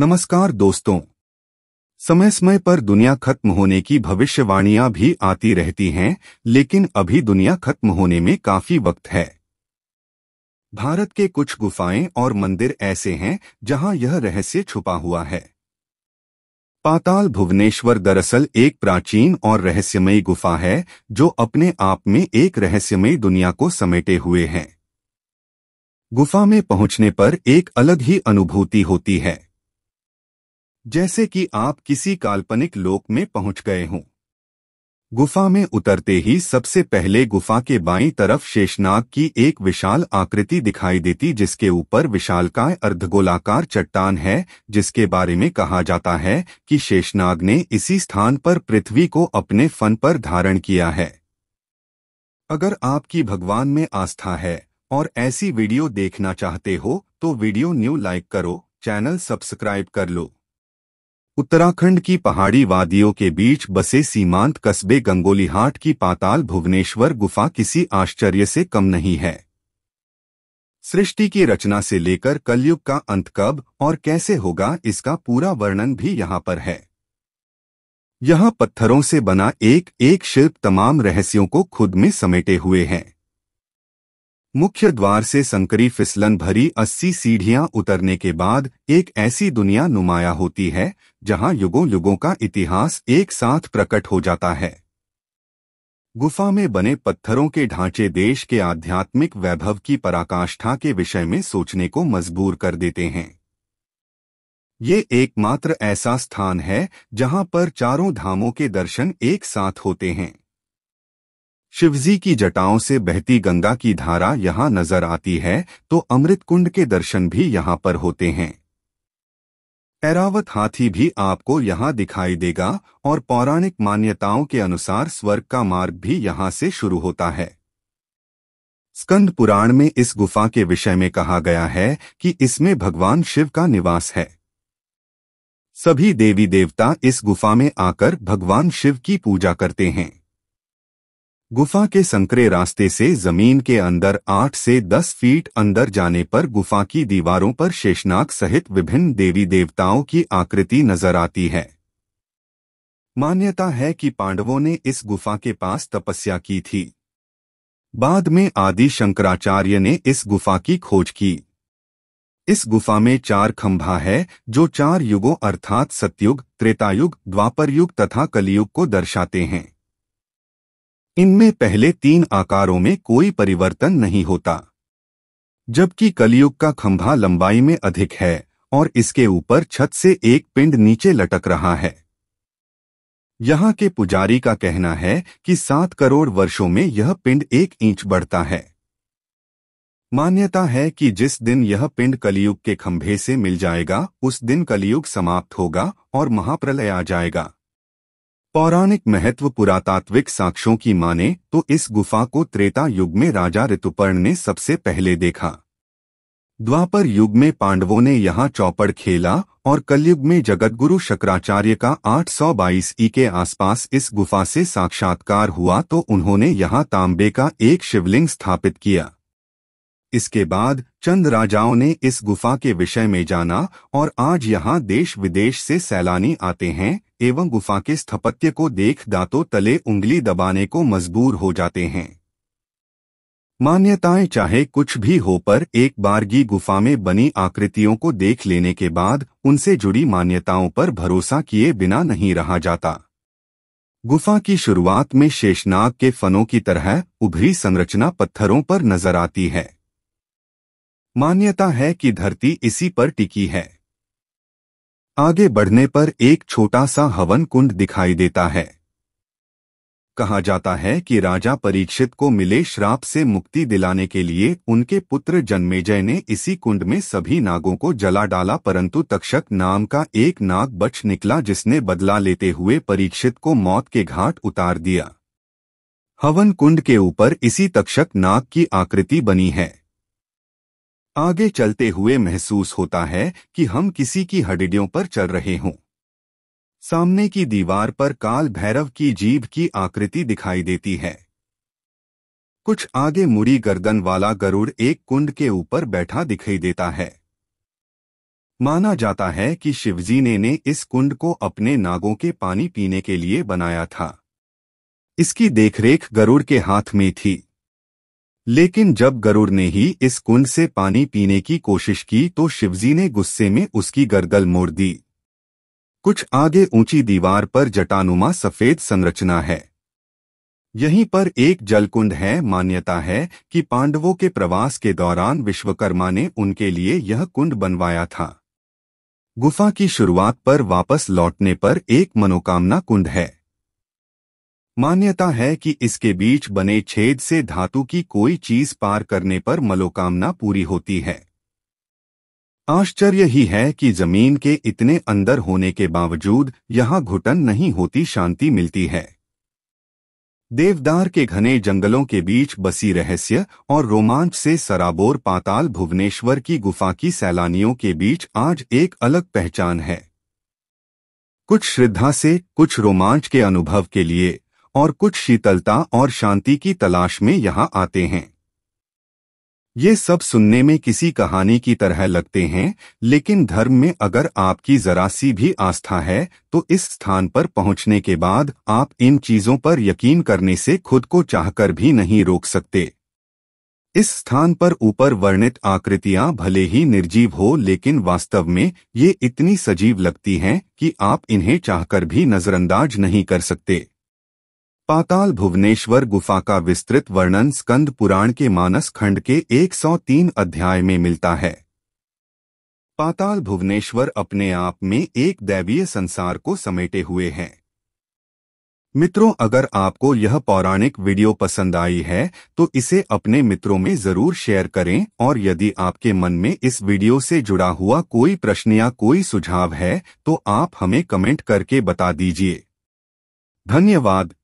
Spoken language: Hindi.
नमस्कार दोस्तों समय समय पर दुनिया खत्म होने की भविष्यवाणियां भी आती रहती हैं लेकिन अभी दुनिया खत्म होने में काफी वक्त है भारत के कुछ गुफाएं और मंदिर ऐसे हैं जहां यह रहस्य छुपा हुआ है पाताल भुवनेश्वर दरअसल एक प्राचीन और रहस्यमयी गुफा है जो अपने आप में एक रहस्यमयी दुनिया को समेटे हुए है गुफा में पहुंचने पर एक अलग ही अनुभूति होती है जैसे कि आप किसी काल्पनिक लोक में पहुंच गए हों गुफा में उतरते ही सबसे पहले गुफा के बाईं तरफ शेषनाग की एक विशाल आकृति दिखाई देती जिसके ऊपर विशालकाय अर्धगोलाकार चट्टान है जिसके बारे में कहा जाता है कि शेषनाग ने इसी स्थान पर पृथ्वी को अपने फन पर धारण किया है अगर आपकी भगवान में आस्था है और ऐसी वीडियो देखना चाहते हो तो वीडियो न्यू लाइक करो चैनल सब्सक्राइब कर लो उत्तराखंड की पहाड़ी वादियों के बीच बसे सीमांत कस्बे गंगोलीहाट की पाताल भुवनेश्वर गुफा किसी आश्चर्य से कम नहीं है सृष्टि की रचना से लेकर कलयुग का अंत कब और कैसे होगा इसका पूरा वर्णन भी यहाँ पर है यहाँ पत्थरों से बना एक एक शिल्प तमाम रहस्यों को खुद में समेटे हुए हैं मुख्य द्वार से संकरी फिसलन भरी अस्सी सीढ़ियां उतरने के बाद एक ऐसी दुनिया नुमाया होती है जहां युगों युगों का इतिहास एक साथ प्रकट हो जाता है गुफा में बने पत्थरों के ढांचे देश के आध्यात्मिक वैभव की पराकाष्ठा के विषय में सोचने को मजबूर कर देते हैं ये एकमात्र ऐसा स्थान है जहां पर चारों धामों के दर्शन एक साथ होते हैं शिवजी की जटाओं से बहती गंगा की धारा यहाँ नजर आती है तो अमृत कुंड के दर्शन भी यहाँ पर होते हैं ऐरावत हाथी भी आपको यहाँ दिखाई देगा और पौराणिक मान्यताओं के अनुसार स्वर्ग का मार्ग भी यहाँ से शुरू होता है स्कंद पुराण में इस गुफा के विषय में कहा गया है कि इसमें भगवान शिव का निवास है सभी देवी देवता इस गुफा में आकर भगवान शिव की पूजा करते हैं गुफा के संकरे रास्ते से जमीन के अंदर आठ से दस फीट अंदर जाने पर गुफा की दीवारों पर शेषनाग सहित विभिन्न देवी देवताओं की आकृति नजर आती है मान्यता है कि पांडवों ने इस गुफा के पास तपस्या की थी बाद में आदि शंकराचार्य ने इस गुफा की खोज की इस गुफा में चार खंभा है जो चार युगों अर्थात सतयुग त्रेतायुग द्वापर युग तथा कलयुग को दर्शाते हैं इनमें पहले तीन आकारों में कोई परिवर्तन नहीं होता जबकि कलयुग का खंभा लंबाई में अधिक है और इसके ऊपर छत से एक पिंड नीचे लटक रहा है यहाँ के पुजारी का कहना है कि सात करोड़ वर्षों में यह पिंड एक इंच बढ़ता है मान्यता है कि जिस दिन यह पिंड कलयुग के खंभे से मिल जाएगा उस दिन कलयुग समाप्त होगा और महाप्रलय आ जाएगा पौराणिक महत्व पुरातात्विक साक्ष्यों की माने तो इस गुफा को त्रेता युग में राजा ऋतुपर्ण ने सबसे पहले देखा द्वापर युग में पांडवों ने यहाँ चौपड़ खेला और कलयुग में जगतगुरु शंकराचार्य का 822 ई के आसपास इस गुफा से साक्षात्कार हुआ तो उन्होंने यहाँ तांबे का एक शिवलिंग स्थापित किया इसके बाद चंद राजाओं ने इस गुफा के विषय में जाना और आज यहाँ देश विदेश से सैलानी आते हैं एवं गुफा के स्थापत्य को देख दांतों तले उंगली दबाने को मजबूर हो जाते हैं मान्यताएं चाहे कुछ भी हो पर एक बारगी गुफा में बनी आकृतियों को देख लेने के बाद उनसे जुड़ी मान्यताओं पर भरोसा किए बिना नहीं रहा जाता गुफा की शुरुआत में शेषनाग के फनों की तरह उभरी संरचना पत्थरों पर नजर आती है मान्यता है कि धरती इसी पर टिकी है आगे बढ़ने पर एक छोटा सा हवन कुंड दिखाई देता है कहा जाता है कि राजा परीक्षित को मिले श्राप से मुक्ति दिलाने के लिए उनके पुत्र जन्मेजय ने इसी कुंड में सभी नागों को जला डाला परंतु तक्षक नाम का एक नाग बच निकला जिसने बदला लेते हुए परीक्षित को मौत के घाट उतार दिया हवन कुंड के ऊपर इसी तक्षक नाग की आकृति बनी है आगे चलते हुए महसूस होता है कि हम किसी की हड्डियों पर चल रहे हों सामने की दीवार पर काल भैरव की जीभ की आकृति दिखाई देती है कुछ आगे मुड़ी गर्दन वाला गरुड़ एक कुंड के ऊपर बैठा दिखाई देता है माना जाता है कि शिवजी ने, ने इस कुंड को अपने नागों के पानी पीने के लिए बनाया था इसकी देखरेख गरुड़ के हाथ में थी लेकिन जब गरुड़ ने ही इस कुंड से पानी पीने की कोशिश की तो शिवजी ने गुस्से में उसकी गरगल मोड़ दी कुछ आगे ऊंची दीवार पर जटानुमा सफेद संरचना है यहीं पर एक जलकुंड है मान्यता है कि पांडवों के प्रवास के दौरान विश्वकर्मा ने उनके लिए यह कुंड बनवाया था गुफा की शुरुआत पर वापस लौटने पर एक मनोकामना कुंड है मान्यता है कि इसके बीच बने छेद से धातु की कोई चीज पार करने पर मनोकामना पूरी होती है आश्चर्य ही है कि जमीन के इतने अंदर होने के बावजूद यहाँ घुटन नहीं होती शांति मिलती है देवदार के घने जंगलों के बीच बसी रहस्य और रोमांच से सराबोर पाताल भुवनेश्वर की गुफा की सैलानियों के बीच आज एक अलग पहचान है कुछ श्रद्धा से कुछ रोमांच के अनुभव के लिए और कुछ शीतलता और शांति की तलाश में यहाँ आते हैं ये सब सुनने में किसी कहानी की तरह लगते हैं लेकिन धर्म में अगर आपकी जरा सी भी आस्था है तो इस स्थान पर पहुंचने के बाद आप इन चीजों पर यकीन करने से खुद को चाहकर भी नहीं रोक सकते इस स्थान पर ऊपर वर्णित आकृतियां भले ही निर्जीव हो लेकिन वास्तव में ये इतनी सजीव लगती हैं कि आप इन्हें चाहकर भी नजरअंदाज नहीं कर सकते पाताल भुवनेश्वर गुफा का विस्तृत वर्णन स्कंद पुराण के मानस खंड के 103 अध्याय में मिलता है पाताल भुवनेश्वर अपने आप में एक दैवीय संसार को समेटे हुए हैं मित्रों अगर आपको यह पौराणिक वीडियो पसंद आई है तो इसे अपने मित्रों में जरूर शेयर करें और यदि आपके मन में इस वीडियो से जुड़ा हुआ कोई प्रश्न या कोई सुझाव है तो आप हमें कमेंट करके बता दीजिए धन्यवाद